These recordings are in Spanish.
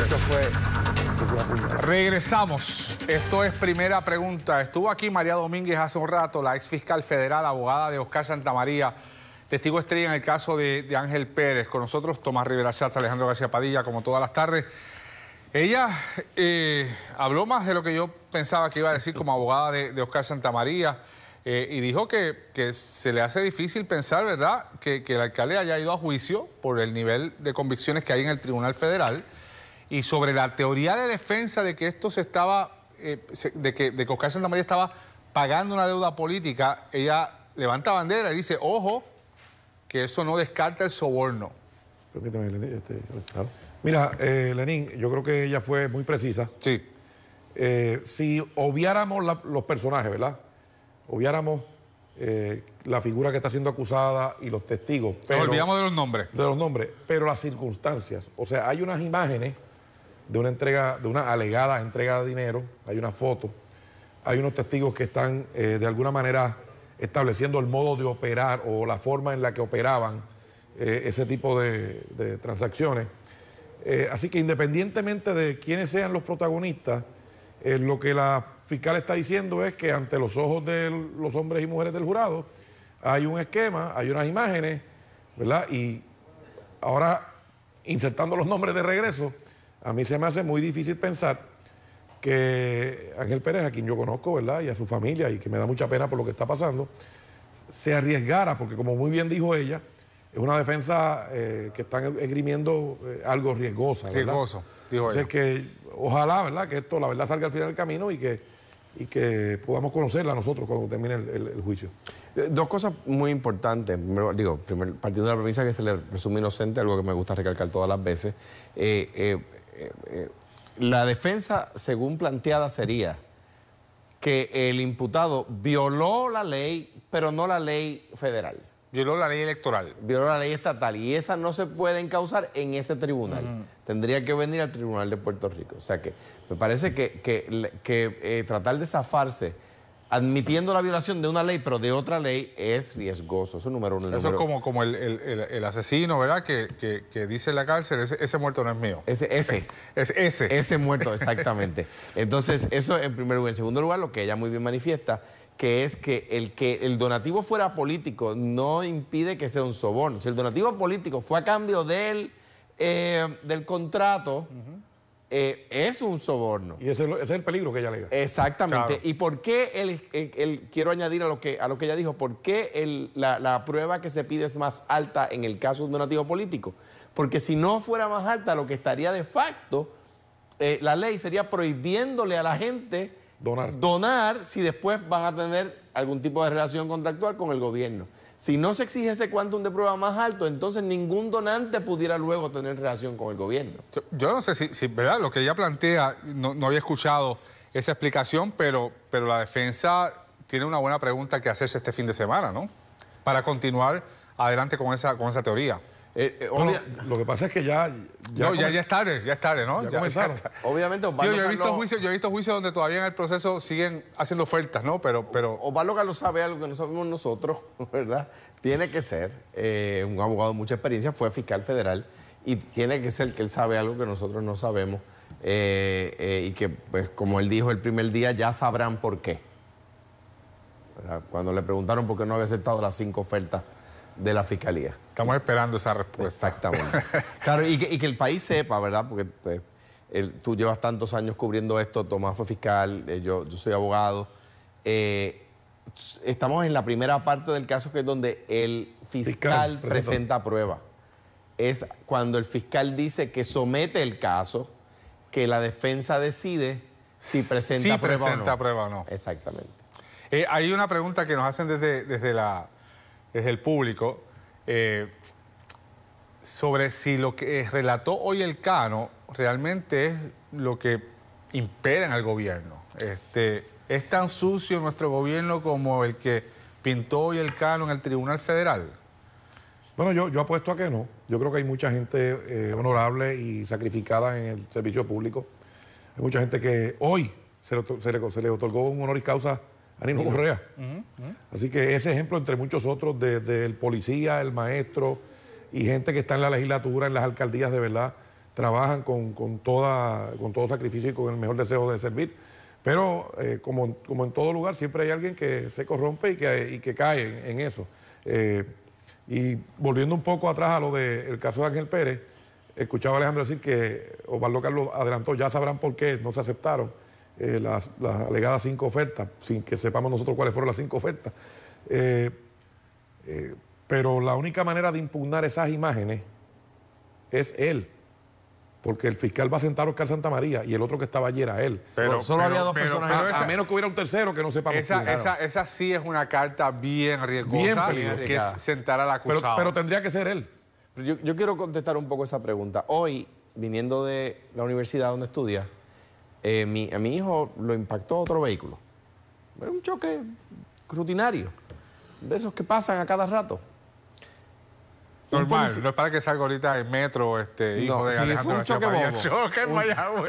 Eso fue. Regresamos. Esto es primera pregunta. Estuvo aquí María Domínguez hace un rato, la ex fiscal federal, abogada de Oscar Santamaría, testigo estrella en el caso de, Ángel Pérez. Con nosotros Tomás Rivera Chatz, Alejandro García Padilla, como todas las tardes. Ella eh, habló más de lo que yo pensaba que iba a decir como abogada de, Oscar Santamaría eh, y dijo que, se le hace difícil pensar, ¿verdad?, que, que, el alcalde haya ido a juicio por el nivel de convicciones que hay en el Tribunal Federal y sobre la teoría de defensa de que esto se estaba, eh, de, que, de que Oscar estaba pagando una deuda política, ella levanta bandera y dice, ojo, que eso no descarta el soborno. Este, Mira, eh, Lenín, yo creo que ella fue muy precisa. Sí. Eh, si obviáramos los personajes, ¿verdad? Obviáramos la figura que está siendo acusada y los testigos. Pero, olvidamos de los nombres. De los nombres, pero las circunstancias. O sea, hay unas imágenes de una entrega, de una alegada entrega de dinero, hay una foto, hay unos testigos que están eh, de alguna manera estableciendo el modo de operar o la forma en la que operaban eh, ese tipo de, transacciones. Eh, así que independientemente de quiénes sean los protagonistas, lo que la fiscal está diciendo es que ante los ojos de los hombres y mujeres del jurado hay un esquema, hay unas imágenes, ¿verdad? Y ahora, insertando los nombres de regreso, a mí se me hace muy difícil pensar que Ángel Pérez, a quien yo conozco, ¿verdad? Y a su familia, y que me da mucha pena por lo que está pasando, se arriesgara, porque como muy bien dijo ella, es una defensa eh, que están esgrimiendo eh, algo riesgosa. ¿verdad? Riesgoso, dijo ella. que ojalá, ¿verdad? Que esto, la verdad, salga al final del camino y que, y que podamos conocerla nosotros cuando termine el, juicio. Eh, dos cosas muy importantes. digo, primero, partiendo de la premisa que se le presume inocente, algo que me gusta recalcar todas las veces. Eh, eh, la defensa, según planteada, sería que el imputado violó la ley, pero no la ley federal. Violó la ley electoral. Violó la ley estatal y esa no se pueden causar en ese tribunal. Tendría que venir al Tribunal de Puerto Rico. O sea que me parece que, eh, tratar de zafarse admitiendo la violación de una ley, pero de otra ley, es riesgoso. Eso es número uno. Eso es como, como el, asesino, ¿verdad? Que, dice la cárcel, ese, muerto no es mío. Ese, ese. Es, ese. Ese muerto, exactamente. Entonces, eso en primer lugar. En segundo lugar, lo que ella muy bien manifiesta, que es que el que el donativo fuera político no impide que sea un soborno. Si el donativo político fue a cambio del, eh, del contrato... Eh, es un soborno. Y ese, es el peligro que ella le da Exactamente. ¿Y por qué, quiero añadir a lo que, a lo que ella dijo, por qué la, prueba que se pide es más alta en el caso de un donativo político? Porque si no fuera más alta, lo que estaría de facto, eh, la ley sería prohibiéndole a la gente donar. donar si después van a tener algún tipo de relación contractual con el gobierno. Si no se exige ese quantum de prueba más alto, entonces ningún donante pudiera luego tener relación con el gobierno. Yo, no sé si, ¿verdad? Lo que ella plantea, no, había escuchado esa explicación, pero, pero la defensa tiene una buena pregunta que hacerse este fin de semana, ¿no? Para continuar adelante con esa, con esa teoría. Eh, eh, lo que pasa es que ya... Ya, no, ya, ya, es ya ¿no? Obviamente Osvaldo yo he visto juicios, yo he visto juicios donde todavía en el proceso siguen haciendo ofertas, ¿no? Pero, pero... Osvaldo Carlos sabe algo que no sabemos nosotros, ¿verdad? Tiene que ser eh, un abogado de mucha experiencia, fue fiscal federal y tiene que ser que él sabe algo que nosotros no sabemos y que, pues, como él dijo el primer día, ya sabrán por qué. Cuando le preguntaron por qué no había aceptado las cinco ofertas de la fiscalía. Estamos esperando esa respuesta. Exactamente. claro, y que, el país sepa, ¿verdad? Porque pues, tú llevas tantos años cubriendo esto, Tomás fue fiscal, eh, yo, yo, soy abogado. Eh, estamos en la primera parte del caso que es donde el fiscal, presenta prueba. Es cuando el fiscal dice que somete el caso, que la defensa decide si presenta, prueba, presenta o no. prueba no. Exactamente. Eh, hay una pregunta que nos hacen desde, desde, la, desde el público eh, sobre si lo que eh, relató hoy el Cano realmente es lo que impera en el gobierno. Este, ¿Es tan sucio nuestro gobierno como el que pintó hoy el Cano en el Tribunal Federal? Bueno, yo, yo apuesto a que no. Yo creo que hay mucha gente eh, honorable y sacrificada en el servicio público. Hay mucha gente que hoy se le, se le otorgó un honor y causa a Correa. Así que ese ejemplo entre muchos otros, del policía, el maestro y gente que está en la legislatura, en las alcaldías, de verdad, trabajan con, toda, con todo sacrificio y con el mejor deseo de servir. Pero eh, como, como, en todo lugar, siempre hay alguien que se corrompe y que, que cae en, eso. Eh, y volviendo un poco atrás a lo del caso de Ángel Pérez, escuchaba Alejandro decir que Ovaldo Carlos adelantó, ya sabrán por qué, no se aceptaron. Eh, las, alegadas cinco ofertas, sin que sepamos nosotros cuáles fueron las cinco ofertas. Eh, eh, pero la única manera de impugnar esas imágenes es él. Porque el fiscal va a sentar a Oscar Santa María y el otro que estaba allí era él. Pero, solo había dos personas. a, a, menos que hubiera un tercero que no sepa esa, esa, sí es una carta bien riesgosa. Que es sentar al acusado. Pero, tendría que ser él. Yo, yo quiero contestar un poco esa pregunta. Hoy, viniendo de la universidad donde estudia, eh, mi, a mi hijo lo impactó otro vehículo. un choque rutinario, de esos que pasan a cada rato. Normal, no es para que salga ahorita EL metro, este, hijo no, de un choque bobo.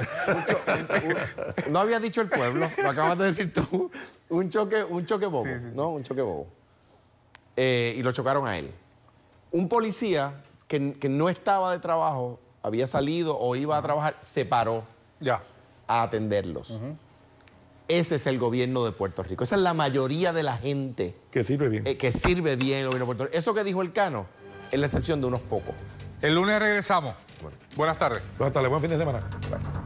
no había dicho el pueblo, lo acabas de decir tú. Un choque, un choque bobo, ¿no? Un choque bobo. Eh, y lo chocaron a él. Un policía que, que no estaba de trabajo, había salido o iba a trabajar, se paró. Ya a atenderlos. Ese es el gobierno de Puerto Rico. Esa es la mayoría de la gente. Que sirve bien. Eh, que sirve bien el gobierno de Puerto Rico. Eso que dijo el Cano es la excepción de unos pocos. El lunes regresamos. Buenas tardes. Buenas tardes, buen fin de semana.